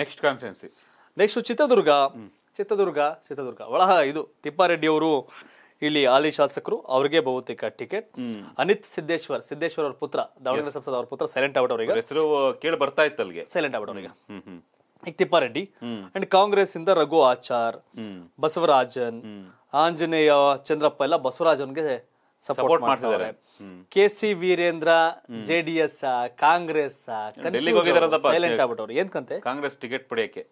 next constituency next Chitradurga Chitradurga Chitradurga ಒಳ ಇದು ತಿಪ್ಪಾರೆಡ್ಡಿ ಅವರು ಇಲ್ಲಿ ಹಾಲಿ ಶಾಸಕರು ಅವರಿಗೆ ಬಹುತೇಕ ಟಿಕೆಟ್ ಅನಿತ್ ಸಿದ್ದೇಶ್ವರ್ ಸಿದ್ದೇಶ್ವರ್ ಅವ್ರ ಪುತ್ರ ದಾವಣಗೆರೆ ಸಂಸದ ಅವರ ಪುತ್ರ ಸೈಲೆಂಟ್ ಅವ್ರಿಗೆ ಹೆಸರು ಕೇಳಿ ಬರ್ತಾ ಇತ್ತು ಅಲ್ಲಿಗೆ ಸೈಲೆಂಟ್ ಅವ್ರಿಗೆ ಈಗ ತಿಪ್ಪಾರೆಡ್ಡಿ ಅಂಡ್ ಕಾಂಗ್ರೆಸ್ ಇಂದ ರಘು ಆಚಾರ್ ಬಸವರಾಜನ್ ಆಂಜನೇಯ ಚಂದ್ರಪ್ಪ ಎಲ್ಲ ಬಸವರಾಜನ್ಗೆ ಸಪೋರ್ಟ್ ಮಾಡ್ತಿದ್ದಾರೆ K C Veerendra J D S Congress Congress ticket ಪಡೆಯಕ್ಕೆ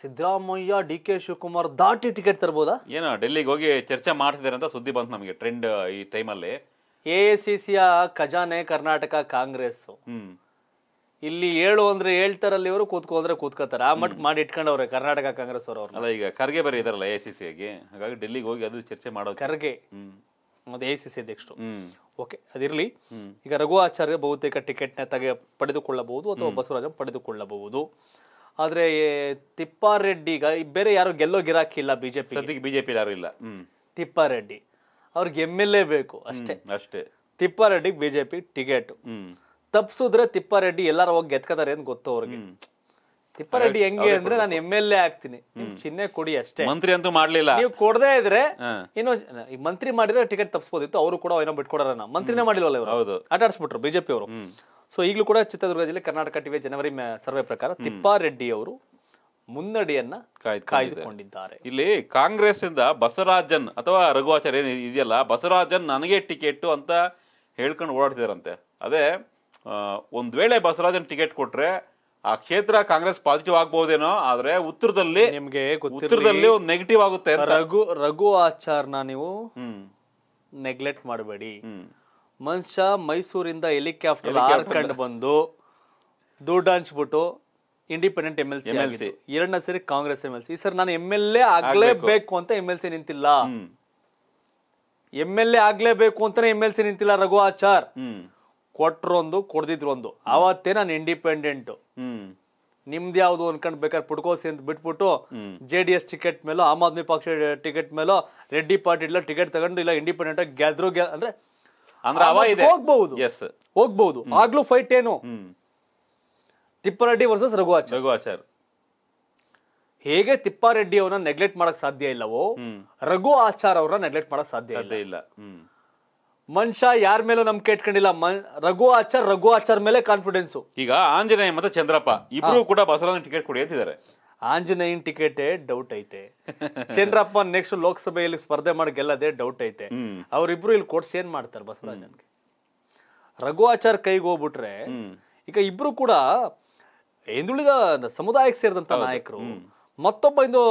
ಸಿದ್ದರಾಮಯ್ಯ ಡಿ ಕೆ ಶಿವಕುಮಾರ್ ದಾಟಿ ಟಿಕೆಟ್ ತರಬಹುದಾ ಏನೋ ಡೆಲ್ಲಿಗೆ ಹೋಗಿ ಚರ್ಚೆ ಮಾಡ್ತಿದ್ದಾರೆ ಅಂತ ಸುದ್ದಿ ಬಂತು ನಮಗೆ ಟ್ರೆಂಡ್ ಈ ಟೈಮಲ್ಲಿ ಎ ಸಿ ಯ ಖಜಾನೆ ಕರ್ನಾಟಕ ಕಾಂಗ್ರೆಸ್ ಇಲ್ಲಿ ಏಳು ಅಂದ್ರೆ ಹೇಳ್ತಾರಲ್ಲಿ ಇವರು ಕೂತ್ಕೊಂಡ್ರೆ ಅಂದ್ರೆ ಕೂತ್ಕೋತಾರೆ ಆ ಮಟ್ಟ ಮಾಡಿ ಇಟ್ಕೊಂಡವ್ರೆ ಕರ್ನಾಟಕ ಕಾಂಗ್ರೆಸ್ ಅವರು ಅಲ್ಲ ಈಗ ಖರ್ಗೆ ಬರೀ ಇದಾರಲ್ಲ ಎ ಸಿ ಹಾಗಾಗಿ ಡೆಲ್ಲಿಗೆ ಹೋಗಿ ಅದು ಚರ್ಚೆ ಮಾಡೋದು ಖರ್ಗೆ ಒಂದು ಎ ಸಿ ಸಿ ಅಧ್ಯಕ್ಷರು ಓಕೆ ಅದಿರಲಿ ಈಗ ರಘು ಆಚಾರ್ಯ ಬಹುತೇಕ ನ ತೆಗೆ ಪಡೆದುಕೊಳ್ಳಬಹುದು ಅಥವಾ ಬಸವರಾಜ ಪಡೆದುಕೊಳ್ಳಬಹುದು ಆದ್ರೆ ತಿಪ್ಪಾರೆಡ್ಡಿ ಈಗ ಬೇರೆ ಯಾರು ಗೆಲ್ಲೋ ಗಿರಾಕಿ ಇಲ್ಲ ಬಿಜೆಪಿ ಸದ್ಯಕ್ಕೆ ಬಿಜೆಪಿ ಯಾರು ಇಲ್ಲ ತಿಪ್ಪಾರೆಡ್ಡಿ ಅವ್ರಿಗೆ ಎಮ್ ಎಲ್ ಎ ಬೇಕು ಅಷ್ಟೇ ಅಷ್ಟೇ ತಿಪ್ಪಾರೆಡ್ಡಿ ಬಿಜೆಪಿ ಟಿಕೆಟ್ ತಪ್ಪಿಸಿದ್ರೆ ತಿಪ್ಪಾರೆಡ್ಡಿ ಎಲ್ಲಾರು ಹೋಗಿ ಗೆತ್ಕೋತಾರೆ ಅಂತ ಗೊತ್ತು ಅವ್ರಿಗೆ ತಿಪ್ಪಾರೆಡ್ಡಿ ಹೆಂಗೆ ಅಂದ್ರೆ ನಾನು ಎಂ ಎಲ್ ಎ ಆಗ್ತೀನಿ ಚಿಹ್ನೆ ಕೊಡಿ ಅಷ್ಟೇ ಮಂತ್ರಿ ಅಂತೂ ಮಾಡ್ಲಿಲ್ಲ ನೀವು ಕೊಡದೇ ಇದ್ರೆ ಏನೋ ಮಂತ್ರಿ ಮಾಡಿದ್ರೆ ಟಿಕೆಟ್ ತಪ್ಪಿಸ್ಬೋದಿತ್ತು ಅವರು ಕೂಡ ಏನೋ ಬಿಟ್ಕೊಡೋಣ ಮಂತ್ರಿನೇ ಮಾಡಿಲ್ವಲ್ಲ ಇವರು ಆಟಾಡ್ಸ್ಬಿಟ್ರು ಬಿಜೆಪಿ ಅವರು ಸೊ ಈಗಲೂ ಕೂಡ ಚಿತ್ರದುರ್ಗ ಜಿಲ್ಲೆ ಕರ್ನಾಟಕ ಟಿವಿ ಜನವರಿ ಸರ್ವೆ ಪ್ರಕಾರ ತಿಪ್ಪಾರೆಡ್ಡಿ ಅವರು ಮುನ್ನಡಿಯನ್ನ ಕಾಯ್ದುಕೊಂಡಿದ್ದಾರೆ ಇಲ್ಲಿ ಕಾಂಗ್ರೆಸ್ ಇಂದ ಬಸವರಾಜನ್ ಅಥವಾ ರಘುವಾಚಾರ್ಯ ಏನ್ ಇದೆಯಲ್ಲ ಬಸವರಾಜನ್ ನನಗೆ ಟಿಕೆಟ್ ಅಂತ ಹೇಳ್ಕೊಂಡು ಓಡಾಡ್ತಿದಾರಂತೆ ಅದೇ ಒಂದ್ ವೇಳೆ ಬಸವರಾಜನ್ ಟಿಕೆಟ್ ಕೊಟ್ರೆ ಆ ಕ್ಷೇತ್ರ ಕಾಂಗ್ರೆಸ್ ಪಾಸಿಟಿವ್ ಆಗ್ಬಹುದೇನೋ ಆದ್ರೆ ಉತ್ತರದಲ್ಲಿ ನಿಮ್ಗೆ ಉತ್ತರದಲ್ಲಿ ಒಂದು ನೆಗೆಟಿವ್ ಆಗುತ್ತೆ ರಘು ರಘು ಆಚಾರ್ನ ನೀವು ನೆಗ್ಲೆಕ್ಟ್ ಮಾಡಬೇಡಿ ಮನುಷ್ಯ ಮೈಸೂರಿಂದ ಹೆಲಿಕಾಪ್ಟರ್ ಹಾಕೊಂಡು ಬಂದು ದುಡ್ಡು ಹಂಚ್ಬಿಟ್ಟು ಇಂಡಿಪೆಂಡೆಂಟ್ ಎಂ ಎಲ್ ಸಿ ಎರಡನೇ ಸರಿ Congress M L C sir ನಾನು ಎಂ ಎಲ್ ಎ ಆಗ್ಲೇಬೇಕು ಅಂತ ಎಂ ಎಲ್ ಸಿ ನಿಂತಿಲ್ಲ ಎಂ ಎಲ್ ಎ ಆಗ್ಲೇಬೇಕು ಅಂತಾನೆ ಎಂ ಎಲ್ ಸಿ ನಿಂತಿಲ್ಲ ರಘು ಆಚಾರ್ ಕೊಟ್ರೊಂದು ಒಂದು ಅವತ್ತೇ ನಾನು ಇಂಡಿಪೆಂಡೆಂಟ್ ನಿಮ್ದು ಯಾವ್ದು ಅನ್ಕೊಂಡ್ ಬೇಕಾದ್ರೆ ಪುಟ್ಕೋಸಿ ಅಂತ ಬಿಟ್ಬಿಟ್ಟು ಜೆ ಡಿ ಎಸ್ ಟಿಕೆಟ್ ಮೇಲೋ ಆಮ್ ಆದ್ಮಿ ಪಕ್ಷ ಟಿಕೆಟ್ ಮೇಲೋ ರೆಡ್ಡಿ ಪಾರ್ಟಿ ಇಲ್ಲ ಟಿಕೆಟ್ ತಗೊಂಡು ಇಲ್ಲ ಇಂಡಿಪೆಂಡೆಂಟ್ ಆಗಿ ಗೆದ್ರು ಅಂದ್ರೆ ಹೋಗ್ಬಹುದು ಹೋಗ್ಬಹುದು ಆಗ್ಲೂ ಫೈಟ್ ಏನು ತಿಪ್ಪಾರೆಡ್ಡಿ ವರ್ಸಸ್ ರಘು ಆಚಾರ್ ಹೇಗೆ ತಿಪ್ಪಾರೆಡ್ಡಿ ಅವ್ರನ್ನ ನೆಗ್ಲೆಕ್ಟ್ ಮಾಡಕ್ ಸಾಧ್ಯ ಇಲ್ಲವೋ ರಘು ಆಚಾರ್ ಅವ್ರನ್ನ ನೆಗ್ಲೆಕ್ಟ್ ಮಾಡಕ್ ಸಾಧ್ಯ ಇಲ್ಲ ಮನುಷ್ಯ ಯಾರ ಮೇಲೂ ನಂಬಿಕೆ ಇಟ್ಕೊಂಡಿಲ್ಲ ರಘು ಆಚಾರ್ ರಘು ಆಚಾರ್ ಮೇಲೆ ಕಾನ್ಫಿಡೆನ್ಸ್ ಈಗ ಆಂಜನೇಯ ಮತ್ತೆ ಚಂದ್ರಪ್ಪ ಇಬ್ರು ಕೂಡ ಬಸವರಾಜ್ ಟಿಕೆಟ್ ಕೊಡಿ ಅಂತಿದ್ದಾರೆ ಆಂಜನೇಯನ್ ಟಿಕೆಟ್ ಡೌಟ್ ಐತೆ ಚಂದ್ರಪ್ಪ ನೆಕ್ಸ್ಟ್ ಲೋಕಸಭೆಯಲ್ಲಿ ಸ್ಪರ್ಧೆ ಮಾಡಿ ಗೆಲ್ಲದೆ ಡೌಟ್ ಐತೆ ಅವರಿಬ್ರು ಇಲ್ಲಿ ಕೊಡ್ಸಿ ಏನ್ ಮಾಡ್ತಾರೆ ಬಸವರಾಜನ್ಗೆ ರಘು ಆಚಾರ್ ಕೈಗೆ ಹೋಗ್ಬಿಟ್ರೆ ಈಗ ಇಬ್ರು ಕೂಡ ಹಿಂದುಳಿದ ಸಮುದಾಯಕ್ಕೆ ಸೇರಿದಂತ ನಾಯಕರು ಮತ್ತೊಬ್ಬ ಇಂದು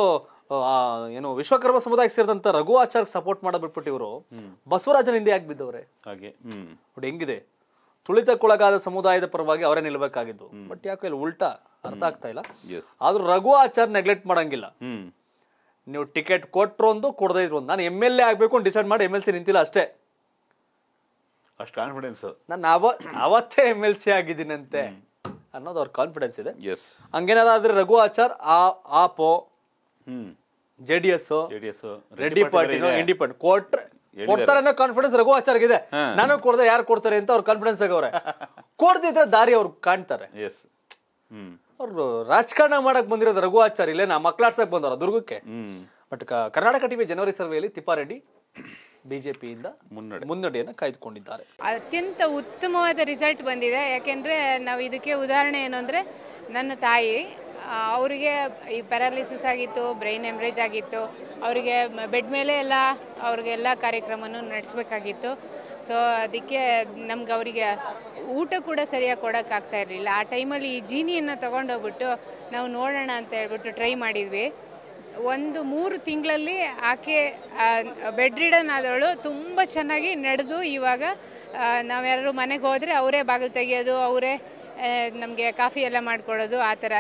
ಏನು ವಿಶ್ವಕರ್ಮ ಸಮುದಾಯಕ್ಕೆ ಸೇರಿದಂತ ರಘು ಆಚಾರ್ ಸಪೋರ್ಟ್ ಮಾಡ ಬಿಟ್ಬಿಟ್ಟು ಇವರು ಬಸವರಾಜನ ಹಿಂದೆ ಯಾಕೆ ಬಿದ್ದವ್ರೆ ಹಾಗೆ ನೋಡಿ ಹೆಂಗಿದೆ ತುಳಿತಕ್ಕೊಳಗಾದ ಸಮುದಾಯದ ಪರವಾಗಿ ಅವರೇ ನಿಲ್ಬೇಕಾಗಿದ್ದು ಬಟ್ ಯಾಕೆ ಇಲ್ಲಿ ಉಲ್ಟಾ ಅರ್ಥ ಆಗ್ತಾ ಇಲ್ಲ ಆದ್ರೂ ರಘು ಆಚಾರ್ ನೆಗ್ಲೆಕ್ಟ್ ಮಾಡಂಗಿಲ್ಲ ನೀವು ಟಿಕೆಟ್ ಕೊಟ್ರು ಒಂದು ಕೊಡದೇ ಇದ್ರು ನಾನು ಎಮ್ ಎಲ್ ಎ ಆಗ್ಬೇಕು ಡಿಸೈಡ್ ಮಾಡಿ ಎಮ್ ಎಲ್ ಸಿ ನಿಂತಿಲ್ಲ ಅಷ್ಟೇ ಅಷ್ಟು ಕಾನ್ಫಿಡೆನ್ಸ್ ನಾನು ಅವ ಅವತ್ತೇ ಎಮ್ ಎಲ್ ಸಿ ಆಗಿದ್ದೀನಂತೆ ಅನ್ನೋದು ಅವ್ರ ಕಾನ್ಫಿಡೆನ್ಸ್ ಇದೆ ಆದ್ರೆ ರಘು ಆಚಾರ್ ಆ ಆಪೋ J D S Reddy party independent court ಕೊಡ್ತಾರೆ ಅನ್ನೋ ಕಾನ್ಫಿಡೆನ್ಸ್ ರಘು ಆಚಾರ್ಗಿದೆ ನಾನು ಕೊಡದೆ ಯಾರು ಕೊಡ್ತಾರೆ ಅಂತ ಅವ್ರ ಕಾನ್ಫಿಡೆನ್ಸ್ ಆಗವ್ರೆ ಕೊಡ್ದಿದ್ರೆ ದಾರಿ ಅವ್ರು ಕಾಣ್ತಾರೆ ಎಸ್ ಅವ್ರು ರಾಜಕಾರಣ ಮಾಡಕ್ ಬಂದಿರೋದು ರಘು ಆಚಾರ್ ಇಲ್ಲೇ ನಾ ಮಕ್ಳಾಡ್ಸಕ್ ಬಂದವ್ರ ದುರ್ಗಕ್ಕೆ ಬಟ್ ಕರ್ನಾಟಕ ಟಿವಿ ಜನವರಿ ಸರ್ವೆಯಲ್ಲಿ ತಿಪ್ಪಾರೆಡ್ಡಿ ಬಿಜೆಪಿಯಿಂದ ಮುನ್ನಡೆ ಮುನ್ನಡೆಯನ್ನು ಕಾಯ್ದುಕೊಂಡಿದ್ದಾರೆ ಅತ್ಯಂತ ಉತ್ತಮವಾದ ರಿಸಲ್ಟ್ ಬಂದಿದೆ ಯಾಕೆಂದ್ರೆ ನಾವು ಇದಕ್ಕೆ ಉದಾಹರಣೆ ಏನು ನನ್ನ ತಾಯಿ ಅವರಿಗೆ ಈ ಪ್ಯಾರಾಲಿಸಿಸ್ ಆಗಿತ್ತು ಬ್ರೈನ್ ಹೆಮ್ರೇಜ್ ಆಗಿತ್ತು ಅವರಿಗೆ ಬೆಡ್ ಮೇಲೆ ಎಲ್ಲ ಅವ್ರಿಗೆಲ್ಲ ಕಾರ್ಯಕ್ರಮನೂ ನಡೆಸಬೇಕಾಗಿತ್ತು ಸೊ ಅದಕ್ಕೆ ನಮ್ಗೆ ಅವರಿಗೆ ಊಟ ಕೂಡ ಸರಿಯಾಗಿ ಕೊಡೋಕ್ಕಾಗ್ತಾ ಇರಲಿಲ್ಲ ಆ ಟೈಮಲ್ಲಿ ಈ ಜೀನಿಯನ್ನು ತೊಗೊಂಡೋಗ್ಬಿಟ್ಟು ನಾವು ನೋಡೋಣ ಅಂತ ಹೇಳ್ಬಿಟ್ಟು ಟ್ರೈ ಮಾಡಿದ್ವಿ ಒಂದು ಮೂರು ತಿಂಗಳಲ್ಲಿ ಆಕೆ ಬೆಡ್ ರಿಡನ್ ಆದವಳು ತುಂಬ ಚೆನ್ನಾಗಿ ನಡೆದು ಇವಾಗ ಯಾರು ಮನೆಗೆ ಹೋದರೆ ಅವರೇ ಬಾಗಿಲು ತೆಗೆಯೋದು ಅವರೇ ನಮಗೆ ಕಾಫಿ ಎಲ್ಲ ಮಾಡಿಕೊಡೋದು ಆ ಥರ